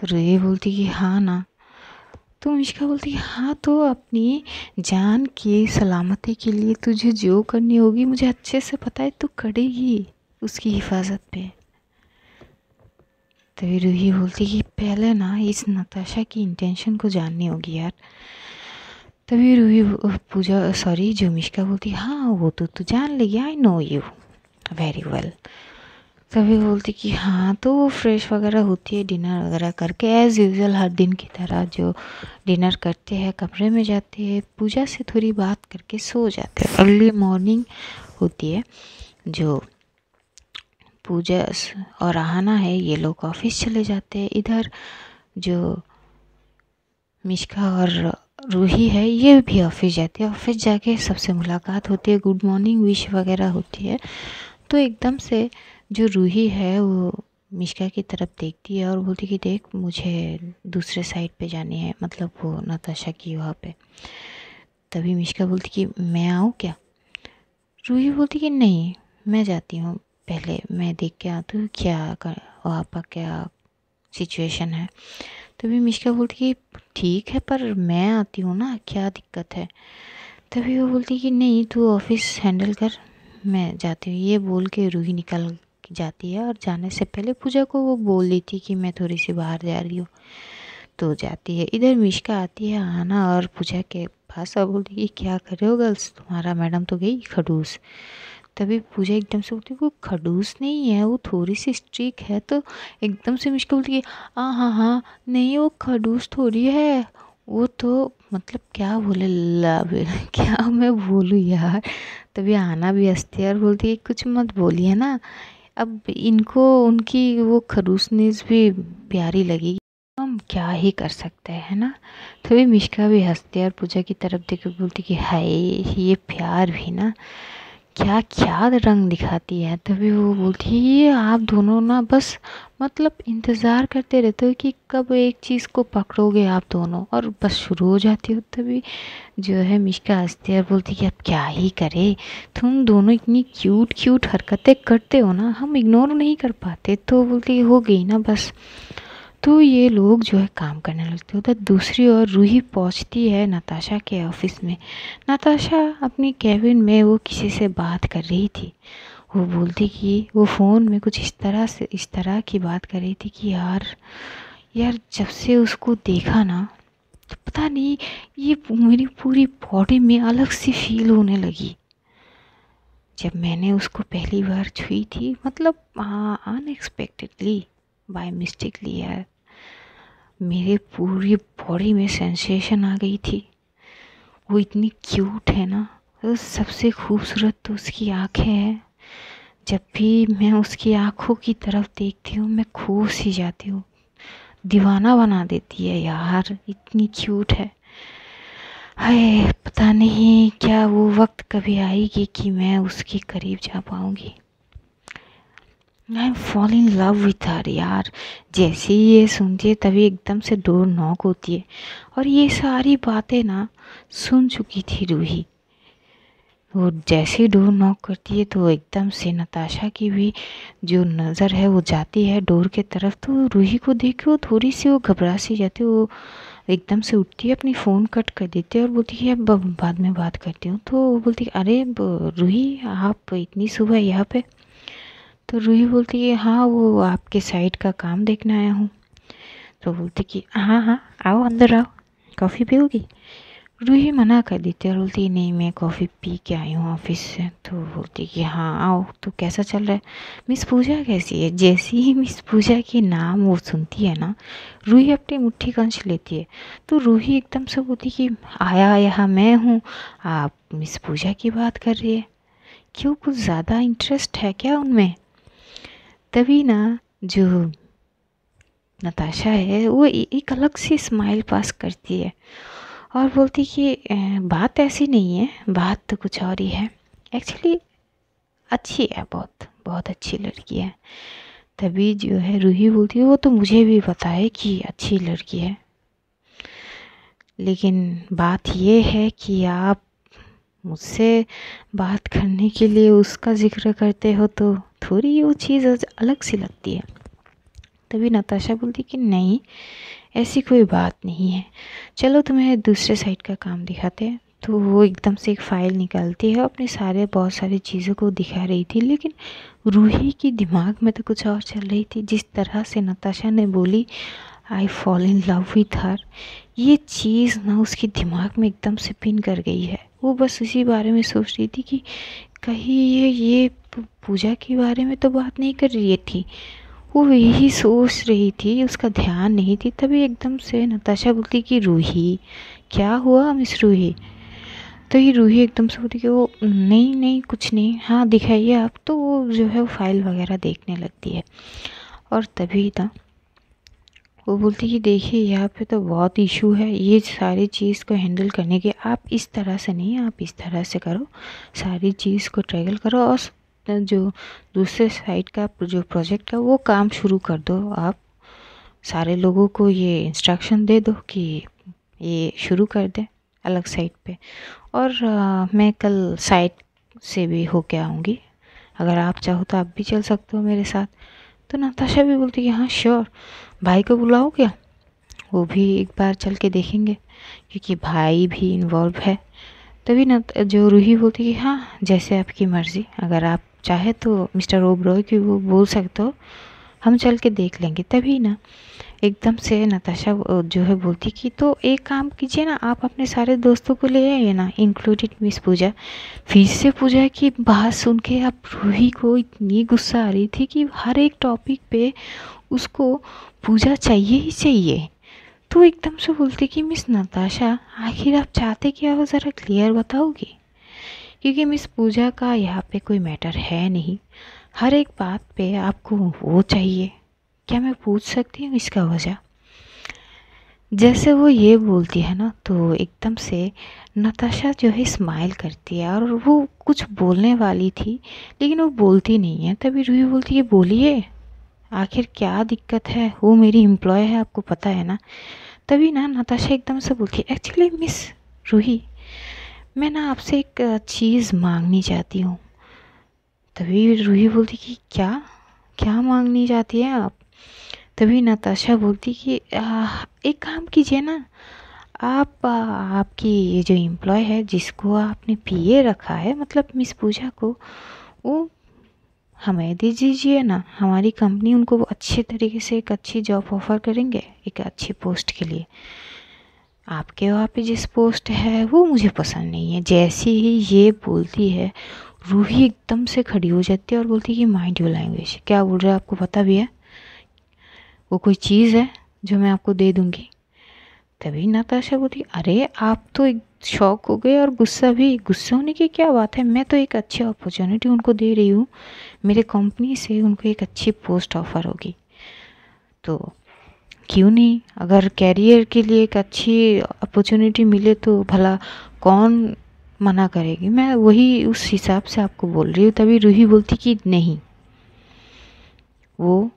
A: तो रूही बोलती कि हाँ ना तो अनुष्का बोलती है हाँ तो अपनी जान की सलामती के लिए तुझे जो करनी होगी मुझे अच्छे से पता है तू करेगी उसकी हिफाजत पे तभी तो रूही बोलती कि पहले ना इस नताशा की इंटेंशन को जाननी होगी यार तभी तो रूही पूजा सॉरी मिश्का बोलती हाँ वो तो तू जान लेगी I know you very well सभी बोलते कि हाँ तो वो फ्रेश वगैरह होती है डिनर वगैरह करके एज़ यूज़ल हर दिन की तरह जो डिनर करते हैं कमरे में जाते हैं पूजा से थोड़ी बात करके सो जाते हैं अर्ली मॉर्निंग होती है जो पूजा और आहाना है ये लोग ऑफिस चले जाते हैं इधर जो मिश्का और रूही है ये भी ऑफिस जाती है ऑफिस जाके सबसे मुलाकात होती है गुड मॉर्निंग विश वगैरह होती है तो एकदम से जो रूही है वो मिश्का की तरफ देखती है और बोलती कि देख मुझे दूसरे साइड पे जानी है मतलब वो नताशा की वहाँ पे तभी मिश्का बोलती कि मैं आऊँ क्या रूही बोलती कि नहीं मैं जाती हूँ पहले मैं देख के आती हूँ क्या कर वहाँ पर क्या सिचुएशन है तभी मिश्का बोलती कि ठीक है पर मैं आती हूँ ना क्या दिक्कत है तभी वो बोलती कि नहीं तू ऑफिस हैंडल कर मैं जाती हूँ ये बोल के रूही निकल जाती है और जाने से पहले पूजा को वो बोल देती कि मैं थोड़ी सी बाहर जा रही हूँ तो जाती है इधर मिश्का आती है आना और पूजा के पास और बोलती है क्या कर रहे हो गर्ल्स तुम्हारा मैडम तो गई खडूस तभी पूजा एकदम से बोलती वो खडूस नहीं है वो थोड़ी सी स्ट्रिक है तो एकदम से मिश्का बोलती है हाँ हाँ हाँ नहीं वो खडूस थोड़ी है वो तो मतलब क्या बोले लाभ <laughs> क्या मैं बोलूँ यार तभी आना भी हंसती है और बोलती है कुछ मत बोलिए ना अब इनको उनकी वो खरूसनीस भी प्यारी लगेगी हम क्या ही कर सकते हैं ना तभी मिश्का भी हंसते और पूजा की तरफ देख बोलती कि हाय ये प्यार भी ना क्या क्या रंग दिखाती है तभी वो बोलती है ये आप दोनों ना बस मतलब इंतज़ार करते रहते हो कि कब एक चीज़ को पकड़ोगे आप दोनों और बस शुरू हो जाती हो तभी जो है मिश्का हंसती है और बोलती है अब क्या ही करे तुम दोनों इतनी क्यूट क्यूट हरकतें करते हो ना हम इग्नोर नहीं कर पाते तो बोलती हो गई ना बस तो ये लोग जो है काम करने लगते उधर दूसरी ओर रूही पहुंचती है नताशा के ऑफिस में नताशा अपनी कैबिन में वो किसी से बात कर रही थी वो बोलती कि वो फ़ोन में कुछ इस तरह से इस तरह की बात कर रही थी कि यार यार जब से उसको देखा ना तो पता नहीं ये मेरी पूरी बॉडी में अलग सी फील होने लगी जब मैंने उसको पहली बार छुई थी मतलब हाँ अनएक्सपेक्टेडली बाय मिस्टेक लिया है मेरे पूरी बॉडी में सेंसेशन आ गई थी वो इतनी क्यूट है ना तो सबसे खूबसूरत तो उसकी आंखें हैं जब भी मैं उसकी आंखों की तरफ देखती हूँ मैं खो सी जाती हूँ दीवाना बना देती है यार इतनी क्यूट है हाय पता नहीं क्या वो वक्त कभी आएगी कि मैं उसके करीब जा पाऊँगी I fall in love with her यार जैसे ही ये सुनती है तभी एकदम से डोर नॉक होती है और ये सारी बातें ना सुन चुकी थी रूही वो जैसे ही डोर नॉक करती है तो एकदम से नताशा की भी जो नज़र है वो जाती है डोर के तरफ तो रूही को देख वो थोड़ी सी वो घबरा सी जाती है वो एकदम से उठती है अपनी फ़ोन कट कर देती है और बोलती है अब बाद में बात करती हूँ तो बोलती है अरे रूही आप इतनी सुबह यहाँ पे तो रूही बोलती है हाँ वो आपके साइड का काम देखने आया हूँ तो बोलती कि हाँ हाँ आओ अंदर आओ कॉफ़ी पियोगी रूही मना कर देती है और बोलती नहीं मैं कॉफ़ी पी के आई हूँ ऑफिस से तो बोलती कि हाँ आओ तो कैसा चल रहा है मिस पूजा कैसी है जैसी ही मिस पूजा के नाम वो सुनती है ना रूही अपनी मुट्ठी कंच लेती है तो रूही एकदम से बोलती कि आया यहाँ मैं हूँ आप मिस पूजा की बात कर रही है क्यों कुछ ज़्यादा इंटरेस्ट है क्या उनमें तभी ना जो नताशा है वो एक अलग सी स्माइल पास करती है और बोलती कि बात ऐसी नहीं है बात तो कुछ और ही है एक्चुअली अच्छी है बहुत बहुत अच्छी लड़की है तभी जो है रूही बोलती है वो तो मुझे भी पता है कि अच्छी लड़की है लेकिन बात यह है कि आप मुझसे बात करने के लिए उसका ज़िक्र करते हो तो थोड़ी वो चीज़ अलग सी लगती है तभी नताशा बोलती कि नहीं ऐसी कोई बात नहीं है चलो तुम्हें दूसरे साइड का काम दिखाते हैं तो वो एकदम से एक फ़ाइल निकालती है अपने सारे बहुत सारी चीज़ों को दिखा रही थी लेकिन रूही की दिमाग में तो कुछ और चल रही थी जिस तरह से नताशा ने बोली I fall in love with her ये चीज़ ना उसके दिमाग में एकदम से पिन कर गई है वो बस उसी बारे में सोच रही थी कि कहीं ये ये पूजा के बारे में तो बात नहीं कर रही थी वो यही सोच रही थी उसका ध्यान नहीं थी तभी एकदम से नताशा बोलती कि रूही क्या हुआ मिस रूही तो ये रूही एकदम से बोलती कि वो नहीं नहीं कुछ नहीं हाँ दिखाइए आप तो वो जो है वो फाइल वगैरह देखने लगती है और तभी ना वो बोलती कि देखिए यहाँ पे तो बहुत इशू है ये सारी चीज़ को हैंडल करने के आप इस तरह से नहीं आप इस तरह से करो सारी चीज़ को ट्रैगल करो और जो दूसरे साइड का जो प्रोजेक्ट का वो काम शुरू कर दो आप सारे लोगों को ये इंस्ट्रक्शन दे दो कि ये शुरू कर दें अलग साइड पे और आ, मैं कल साइट से भी होके आऊँगी अगर आप चाहो तो आप भी चल सकते हो मेरे साथ तो नताशा भी बोलती है हाँ श्योर भाई को बुलाओ क्या वो भी एक बार चल के देखेंगे क्योंकि भाई भी इन्वॉल्व है तभी ना जो रूही बोलती है हाँ जैसे आपकी मर्ज़ी अगर आप चाहे तो मिस्टर ओब्रॉय की वो बोल सकते हो हम चल के देख लेंगे तभी ना एकदम से नताशा जो है बोलती कि तो एक काम कीजिए ना आप अपने सारे दोस्तों को ले आइए ना इंक्लूडेड मिस पूजा फिर से पूजा की बात सुन के आप रूही को इतनी गुस्सा आ रही थी कि हर एक टॉपिक पे उसको पूजा चाहिए ही चाहिए तो एकदम से बोलते कि मिस नताशा आखिर आप चाहते क्या हो ज़रा क्लियर बताओगी क्योंकि मिस पूजा का यहाँ पे कोई मैटर है नहीं हर एक बात पे आपको वो चाहिए क्या मैं पूछ सकती हूँ इसका वजह जैसे वो ये बोलती है ना तो एकदम से नताशा जो है स्माइल करती है और वो कुछ बोलने वाली थी लेकिन वो बोलती नहीं है तभी रूही बोलती है बोलिए आखिर क्या दिक्कत है वो मेरी एम्प्लॉय है आपको पता है ना तभी ना नताशा एकदम से बोलती है एक्चुअली मिस रूही मैं ना आपसे एक चीज़ मांगनी चाहती हूँ तभी रूही बोलती कि क्या क्या मांगनी चाहती है आप तभी नताशा बोलती कि आ, एक काम कीजिए ना आप आ, आपकी ये जो एम्प्लॉय है जिसको आपने पीए रखा है मतलब मिस पूजा को वो हमें दे दीजिए ना हमारी कंपनी उनको अच्छे तरीके से एक अच्छी जॉब ऑफ़र करेंगे एक अच्छी पोस्ट के लिए आपके वहाँ पे जिस पोस्ट है वो मुझे पसंद नहीं है जैसी ही ये बोलती है रूही एकदम से खड़ी हो जाती है और बोलती है कि माइंड यू लैंग्वेज क्या बोल रहा है आपको पता भी है वो कोई चीज़ है जो मैं आपको दे दूँगी तभी नाताशा बोलती अरे आप तो एक शौक हो गए और गुस्सा भी गुस्सा होने की क्या बात है मैं तो एक अच्छी अपॉर्चुनिटी उनको दे रही हूँ मेरे कंपनी से उनको एक अच्छी पोस्ट ऑफर होगी तो क्यों नहीं अगर कैरियर के लिए एक अच्छी अपॉर्चुनिटी मिले तो भला कौन मना करेगी मैं वही उस हिसाब से आपको बोल रही हूँ तभी रूही बोलती कि नहीं वो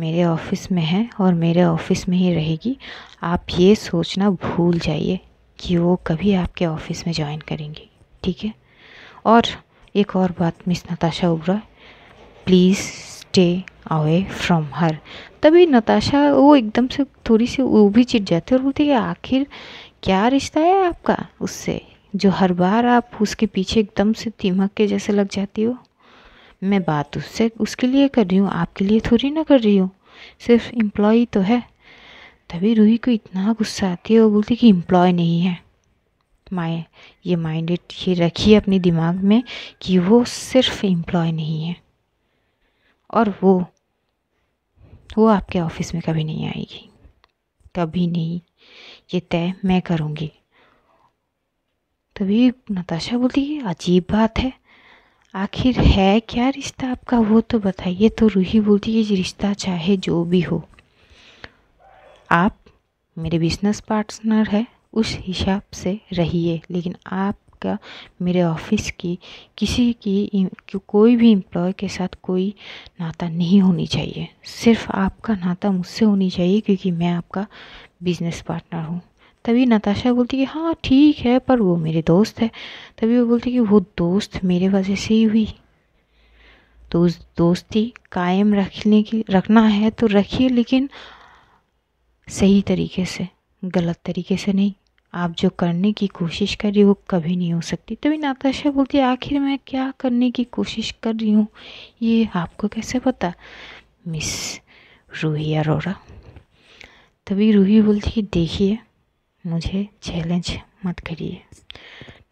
A: मेरे ऑफिस में है और मेरे ऑफिस में ही रहेगी आप ये सोचना भूल जाइए कि वो कभी आपके ऑफिस में ज्वाइन करेंगी ठीक है और एक और बात मिस नताशा उबरा please stay away from her तभी नताशा वो एकदम से थोड़ी सी वो भी चिट जाती है और बोलती है आखिर क्या रिश्ता है आपका उससे जो हर बार आप उसके पीछे एकदम से तिमक के जैसे लग जाती हो मैं बात उससे उसके लिए कर रही हूँ आपके लिए थोड़ी ना कर रही हूँ सिर्फ एम्प्लॉय तो है तभी रूही को इतना गुस्सा आती है वो बोलती कि एम्प्लॉय नहीं है माए ये माइंडेड ये रखिए अपने दिमाग में कि वो सिर्फ एम्प्लॉय नहीं है और वो वो आपके ऑफिस में कभी नहीं आएगी कभी नहीं ये तय मैं करूँगी तभी नताशा बोली अजीब बात है आखिर है क्या रिश्ता आपका वो तो बताइए तो रूही बोलती है रिश्ता चाहे जो भी हो आप मेरे बिजनेस पार्टनर है उस हिसाब से रहिए लेकिन आप का मेरे ऑफिस की किसी की कोई भी एम्प्लॉय के साथ कोई नाता नहीं होनी चाहिए सिर्फ आपका नाता मुझसे होनी चाहिए क्योंकि मैं आपका बिजनेस पार्टनर हूँ तभी नताशा बोलती कि हाँ ठीक है पर वो मेरे दोस्त है तभी वो बोलती कि वो दोस्त मेरे वजह से ही हुई तो उस दोस्ती कायम रखने की रखना है तो रखिए लेकिन सही तरीके से गलत तरीके से नहीं आप जो करने की कोशिश कर रही हो कभी नहीं हो सकती तभी नाताशा बोलती है आखिर मैं क्या करने की कोशिश कर रही हूँ ये आपको कैसे पता मिस रूही अरोरा तभी रूही बोलती है देखिए मुझे चैलेंज मत करिए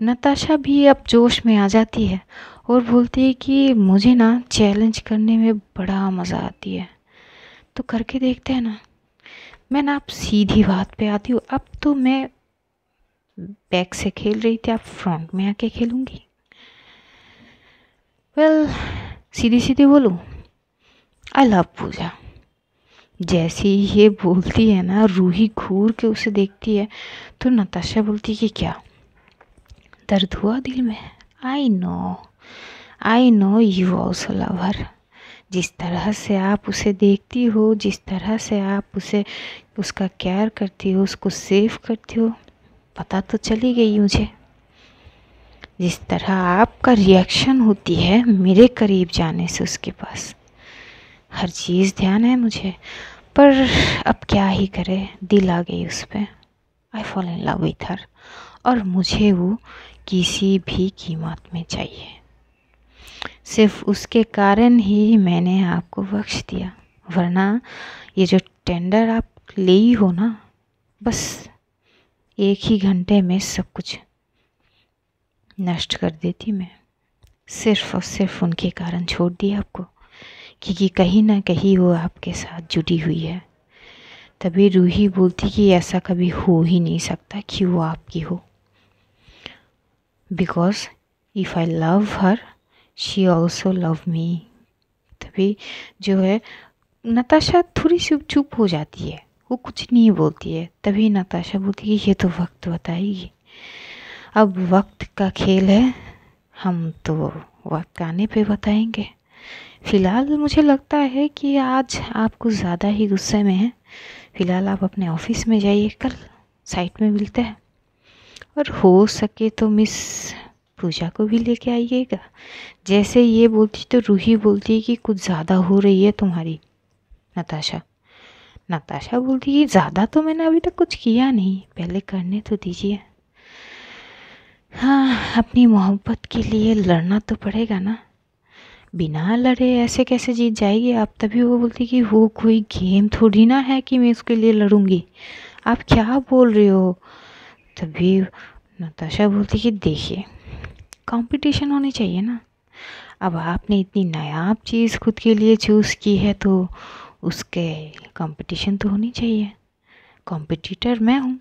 A: नताशा भी अब जोश में आ जाती है और बोलती है कि मुझे ना चैलेंज करने में बड़ा मज़ा आती है तो करके देखते हैं ना मैं ना आप सीधी बात पे आती हूँ अब तो मैं बैक से खेल रही थी आप फ्रंट में आके खेलूँगी वेल well, सीधी सीधी बोलूँ आई लव पूजा जैसे ही ये बोलती है ना रूही घूर के उसे देखती है तो नताशा बोलती है कि क्या दर्द हुआ दिल में I know I know you also lover जिस तरह से आप उसे देखती हो जिस तरह से आप उसे उसका केयर करती हो उसको सेव करती हो पता तो चली गई मुझे जिस तरह आपका रिएक्शन होती है मेरे करीब जाने से उसके पास हर चीज़ ध्यान है मुझे पर अब क्या ही करे दिल आ गई उस पर I fall in love with her और मुझे वो किसी भी कीमत में चाहिए सिर्फ उसके कारण ही मैंने आपको बख्श दिया वरना ये जो टेंडर आप ले ही हो ना बस एक ही घंटे में सब कुछ नष्ट कर देती मैं सिर्फ और सिर्फ उनके कारण छोड़ दिया आपको क्योंकि कहीं ना कहीं वो आपके साथ जुड़ी हुई है तभी रूही बोलती कि ऐसा कभी हो ही नहीं सकता कि वो आपकी हो because if I love her she also love me तभी जो है नताशा थोड़ी सी चुप हो जाती है वो कुछ नहीं बोलती है तभी नताशा बोलती है ये तो वक्त बताएगी अब वक्त का खेल है हम तो वक्त आने पे बताएंगे फ़िलहाल मुझे लगता है कि आज आप कुछ ज़्यादा ही गुस्से में हैं फ़िलहाल आप अपने ऑफिस में जाइए कल साइट में मिलते हैं और हो सके तो मिस पूजा को भी लेके आइएगा जैसे ये बोलती तो रूही बोलती है कि कुछ ज़्यादा हो रही है तुम्हारी नताशा नताशा बोलती है ज़्यादा तो मैंने अभी तक कुछ किया नहीं पहले करने तो दीजिए हाँ अपनी मोहब्बत के लिए लड़ना तो पड़ेगा ना बिना लड़े ऐसे कैसे जीत जाएगी आप तभी वो बोलती कि वो कोई गेम थोड़ी ना है कि मैं उसके लिए लड़ूंगी आप क्या बोल रहे हो तभी नताशा बोलती कि देखिए कंपटीशन होनी चाहिए ना अब आपने इतनी नायाब चीज़ खुद के लिए चूज़ की है तो उसके कंपटीशन तो होनी चाहिए कंपटीटर मैं हूँ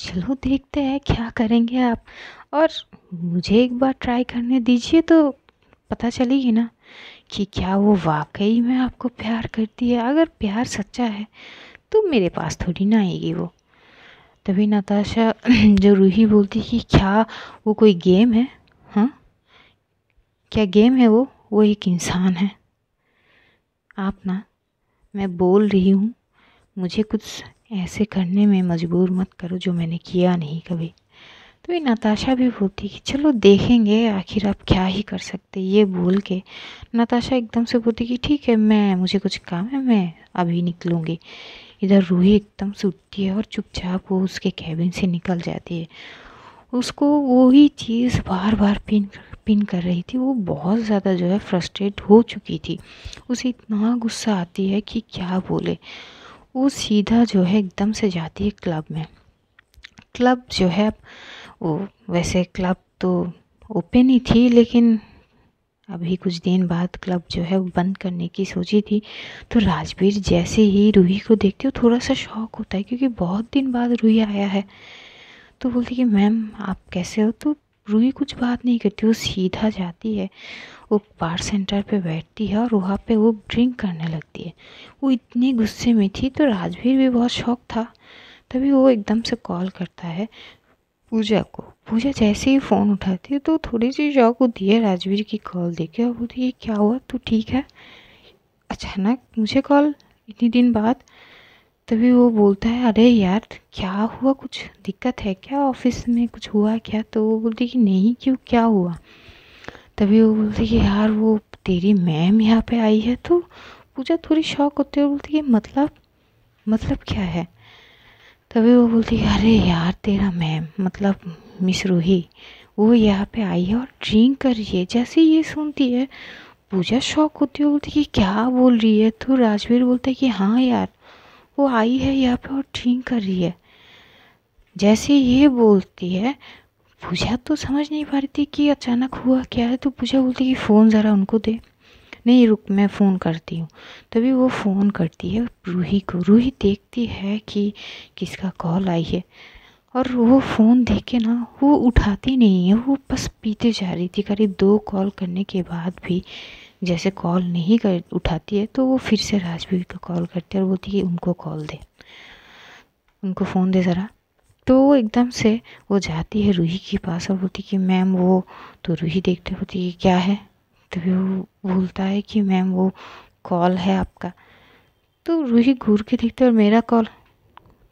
A: चलो देखते हैं क्या करेंगे आप और मुझे एक बार ट्राई करने दीजिए तो पता चलेगी ना कि क्या वो वाकई में आपको प्यार करती है अगर प्यार सच्चा है तो मेरे पास थोड़ी ना आएगी वो तभी नताशा <clears throat> जो रूही बोलती कि क्या वो कोई गेम है हाँ क्या गेम है वो वो एक इंसान है आप ना मैं बोल रही हूँ मुझे कुछ ऐसे करने में मजबूर मत करो जो मैंने किया नहीं कभी तो ये नताशा भी बोलती कि चलो देखेंगे आखिर आप क्या ही कर सकते ये बोल के नताशा एकदम से बोलती कि ठीक है मैं मुझे कुछ काम है मैं अभी निकलूँगी इधर रूही एकदम से उठती है और चुपचाप वो उसके कैबिन से निकल जाती है उसको वही चीज़ बार बार पिन पिन कर रही थी वो बहुत ज़्यादा जो है फ्रस्ट्रेट हो चुकी थी उसे इतना गुस्सा आती है कि क्या बोले वो सीधा जो है एकदम से जाती है क्लब में क्लब जो है वो वैसे क्लब तो ओपन ही थी लेकिन अभी कुछ दिन बाद क्लब जो है वो बंद करने की सोची थी तो राजवीर जैसे ही रूही को देखते हो थोड़ा सा शौक होता है क्योंकि बहुत दिन बाद रूही आया है तो बोलती कि मैम आप कैसे हो तो रूही कुछ बात नहीं करती वो सीधा जाती है वो बार सेंटर पे बैठती है और वहाँ पे वो ड्रिंक करने लगती है वो इतने गुस्से में थी तो राजवीर भी बहुत शौक था तभी वो एकदम से कॉल करता है पूजा को पूजा जैसे ही फ़ोन उठाती है तो थोड़ी सी शौक होती है राजवीर की कॉल देखे और बोलती है क्या हुआ तू ठीक है अचानक मुझे कॉल इतने दिन बाद तभी वो बोलता है अरे यार क्या हुआ कुछ दिक्कत है क्या ऑफिस में कुछ हुआ क्या तो वो बोलती कि नहीं क्यों क्या हुआ तभी वो बोलती कि यार वो तेरी मैम यहाँ पे आई है तो पूजा थोड़ी शौक होती है बोलती कि मतलब मतलब क्या है तभी वो बोलती है अरे यार तेरा मैम मतलब मिस रूही वो यहाँ पे आई है और ड्रिंक कर रही है जैसे ये सुनती है पूजा शौक होती है बोलती कि क्या बोल रही है तो राजवीर बोलता है कि हाँ यार वो आई है यहाँ पे और ड्रिंक कर रही है जैसे ये बोलती है पूजा तो समझ नहीं पा रही थी कि अचानक हुआ क्या है तो पूजा बोलती कि फ़ोन ज़रा उनको दे नहीं रुक मैं फ़ोन करती हूँ तभी वो फ़ोन करती है रूही को रूही देखती है कि किसका कॉल आई है और वो फ़ोन देख के ना वो उठाती नहीं है वो बस पीते जा रही थी करीब दो कॉल करने के बाद भी जैसे कॉल नहीं कर उठाती है तो वो फिर से राजवीर को कॉल करती है और बोलती है कि उनको कॉल दे उनको फ़ोन दे ज़रा तो वो एकदम से वो जाती है रूही के पास और बोलती कि मैम वो तो रूही देखते बोलती कि क्या है तभी तो वो बोलता है कि मैम वो कॉल है आपका तो रूही घूर के देखते और मेरा कॉल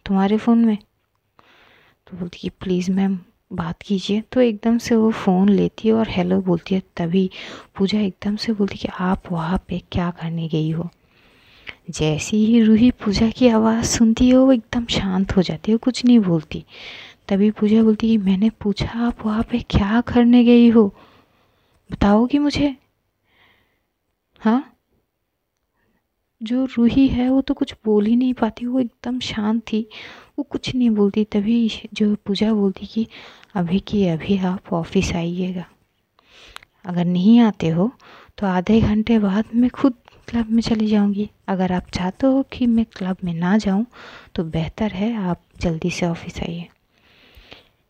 A: तुम्हारे फ़ोन में तो बोलती कि प्लीज़ मैम बात कीजिए तो एकदम से वो फ़ोन लेती है और हेलो बोलती है तभी पूजा एकदम से बोलती कि आप वहाँ पे क्या करने गई हो जैसे ही रूही पूजा की आवाज़ सुनती है वो एकदम शांत हो जाती है कुछ नहीं बोलती तभी पूजा बोलती कि मैंने पूछा आप वहाँ पे क्या करने गई हो बताओगी मुझे हाँ जो रूही है वो तो कुछ बोल ही नहीं पाती वो एकदम शांत थी वो कुछ नहीं बोलती तभी जो पूजा बोलती कि अभी की अभी आप ऑफिस आइएगा अगर नहीं आते हो तो आधे घंटे बाद मैं खुद क्लब में चली जाऊंगी अगर आप चाहते हो कि मैं क्लब में ना जाऊं तो बेहतर है आप जल्दी से ऑफिस आइए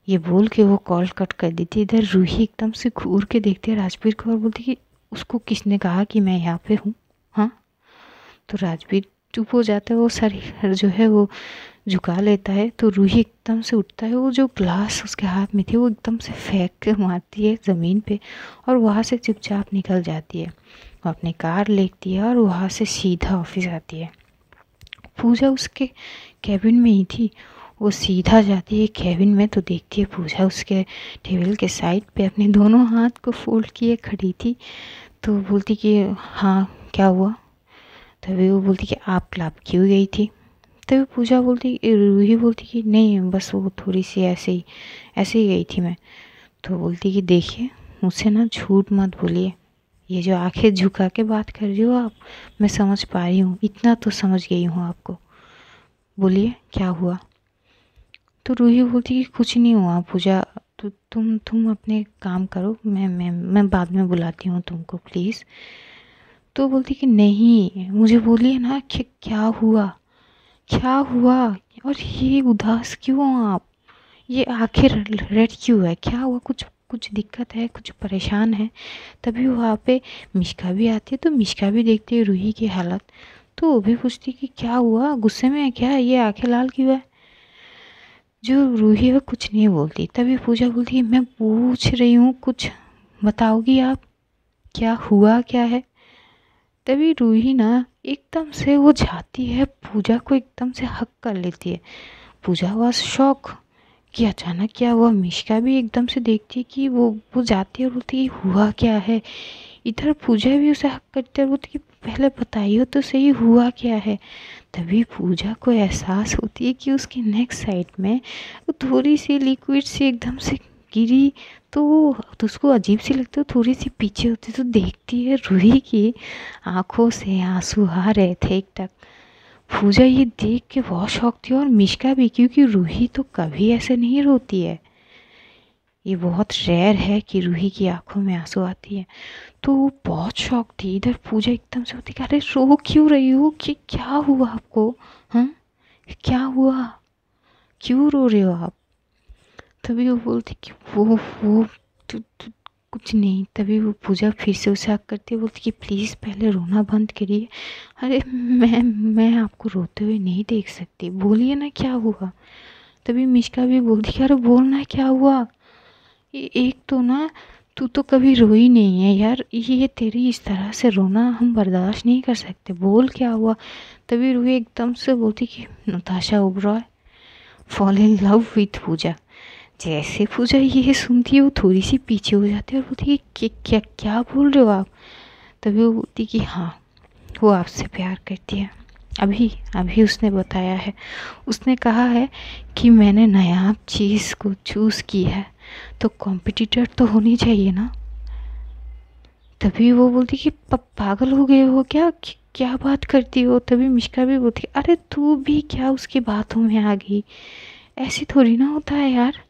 A: ये बोल के वो कॉल कट कर देती इधर रूही एकदम से घूर के देखती है राजवीर को और बोलती कि उसको किसने कहा कि मैं यहाँ पे हूँ तो राजवीर चुप हो जाता है वो सर <laughs> जो है वो झुका लेता है तो रूही एकदम से उठता है वो जो ग्लास उसके हाथ में थी वो एकदम से फेंक के मारती है ज़मीन पे और वहाँ से चुपचाप निकल जाती है वो अपनी कार लेती है और वहाँ से सीधा ऑफिस आती है पूजा उसके कैबिन में ही थी वो सीधा जाती है कैबिन में तो देखती है पूजा उसके टेबल के साइड पे अपने दोनों हाथ को फोल्ड किए खड़ी थी तो बोलती कि हाँ क्या हुआ तभी वो बोलती कि आप क्लब क्यों गई थी तभी पूजा बोलती रूही बोलती कि नहीं बस वो थोड़ी सी ऐसे ही ऐसे ही गई थी मैं तो बोलती कि देखिए मुझसे ना झूठ मत बोलिए ये जो आंखें झुका के बात कर रही हो आप मैं समझ पा रही हूँ इतना तो समझ गई हूँ आपको बोलिए क्या हुआ तो रूही बोलती कि कुछ नहीं हुआ पूजा तो तुम तुम अपने काम करो मैं मैं मैं बाद में बुलाती हूँ तुमको प्लीज़ तो बोलती कि नहीं मुझे बोलिए ना कि क्या हुआ क्या हुआ और ये उदास क्यों आप ये आखिर रेड क्यों है क्या हुआ कुछ कुछ दिक्कत है कुछ परेशान है तभी वहाँ पे मिश्का भी आती है तो मिश्का भी देखती है रूही की हालत तो वो भी पूछती कि क्या हुआ गुस्से में है क्या ये आंखें लाल क्यों है जो रूही है कुछ नहीं बोलती तभी पूजा बोलती है मैं पूछ रही हूँ कुछ बताओगी आप क्या हुआ क्या है तभी रूही ना एकदम से वो जाती है पूजा को एकदम से हक कर लेती है पूजा हुआ शौक कि अचानक क्या हुआ मिश्का भी एकदम से देखती है कि वो वो जाती है और बोलती हुआ क्या है इधर पूजा भी उसे हक करती है बोलती कि पहले बताइए तो सही हुआ क्या है तभी पूजा को एहसास होती है कि उसके नेक्स्ट साइड में वो थोड़ी सी लिक्विड सी एकदम से गिरी तो तो उसको अजीब सी लगती है थोड़ी सी पीछे होती तो देखती है रूही की आँखों से आंसू आ रहे थे एक तक पूजा ये देख के बहुत शौक थी और मिश्का भी क्योंकि रूही तो कभी ऐसे नहीं रोती है ये बहुत रेयर है कि रूही की आंखों में आंसू आती है तो बहुत शौक थी इधर पूजा एकदम से होती अरे रो क्यों रही हो कि क्या हुआ आपको हाँ क्या हुआ क्यों रो रहे हो आप तभी वो बोलती कि वो वो तु, तो, तु, तो कुछ नहीं तभी वो पूजा फिर से उसे आग करती है बोलती कि प्लीज़ पहले रोना बंद करिए अरे मैं मैं आपको रोते हुए नहीं देख सकती बोलिए ना क्या हुआ तभी मिश्का भी बोलती कि अरे बोलना क्या हुआ एक तो ना तू तो कभी रोई नहीं है यार ये तेरी इस तरह से रोना हम बर्दाश्त नहीं कर सकते बोल क्या हुआ तभी रूही एकदम से बोलती कि नताशा उभरा fall in love with Puja जैसे पूजा ये सुनती है वो थोड़ी सी पीछे हो जाती है और बोलती है क्या क्या क्या बोल रहे हो आप तभी वो बोलती कि हाँ वो आपसे प्यार करती है अभी अभी उसने बताया है उसने कहा है कि मैंने नया चीज़ को चूज़ की है तो कॉम्पिटिटर तो होनी चाहिए ना तभी वो बोलती कि पागल हो गए हो क्या क्या बात करती हो तभी मिश्का भी बोलती अरे तू भी क्या उसकी बातों में आ गई ऐसी थोड़ी ना होता है यार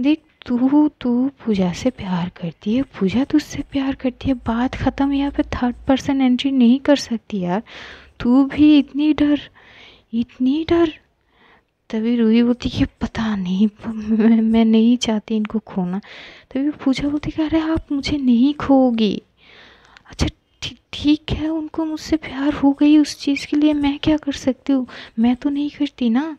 A: देख तू तू पूजा से प्यार करती है पूजा तुझसे तो प्यार करती है बात ख़त्म यहाँ पे थर्ड पर्सन एंट्री नहीं कर सकती यार तू भी इतनी डर इतनी डर तभी रूही बोलती कि पता नहीं मैं, मैं नहीं चाहती इनको खोना तभी पूजा बोलती कह अरे आप मुझे नहीं खोगी अच्छा ठीक है उनको मुझसे प्यार हो गई उस चीज़ के लिए मैं क्या कर सकती हूँ मैं तो नहीं करती ना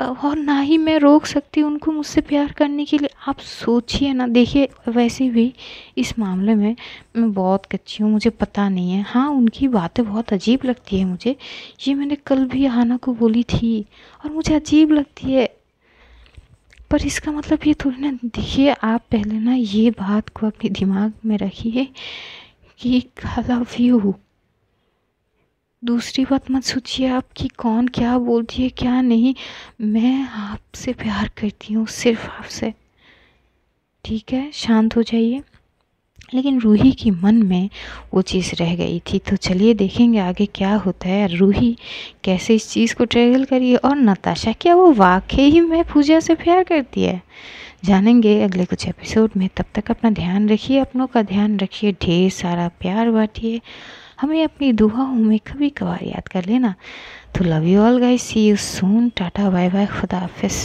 A: और ना ही मैं रोक सकती उनको मुझसे प्यार करने के लिए आप सोचिए ना देखिए वैसे भी इस मामले में मैं बहुत कच्ची हूँ मुझे पता नहीं है हाँ उनकी बातें बहुत अजीब लगती है मुझे ये मैंने कल भी आना को बोली थी और मुझे अजीब लगती है पर इसका मतलब ये थोड़ी ना देखिए आप पहले ना ये बात को अपने दिमाग में रखिए कि आई लव यू दूसरी बात मत सोचिए आप कि कौन क्या बोलती है क्या नहीं मैं आपसे प्यार करती हूँ सिर्फ आपसे ठीक है शांत हो जाइए लेकिन रूही की मन में वो चीज़ रह गई थी तो चलिए देखेंगे आगे क्या होता है रूही कैसे इस चीज़ को ट्रैवल करिए और नताशा क्या वो वाकई ही में पूजा से प्यार करती है जानेंगे अगले कुछ एपिसोड में तब तक अपना ध्यान रखिए अपनों का ध्यान रखिए ढेर सारा प्यार बांटिए हमें अपनी दुआओं में कभी कभार याद कर लेना तो love you all guys see you soon tata bye bye खुदा हाफिज़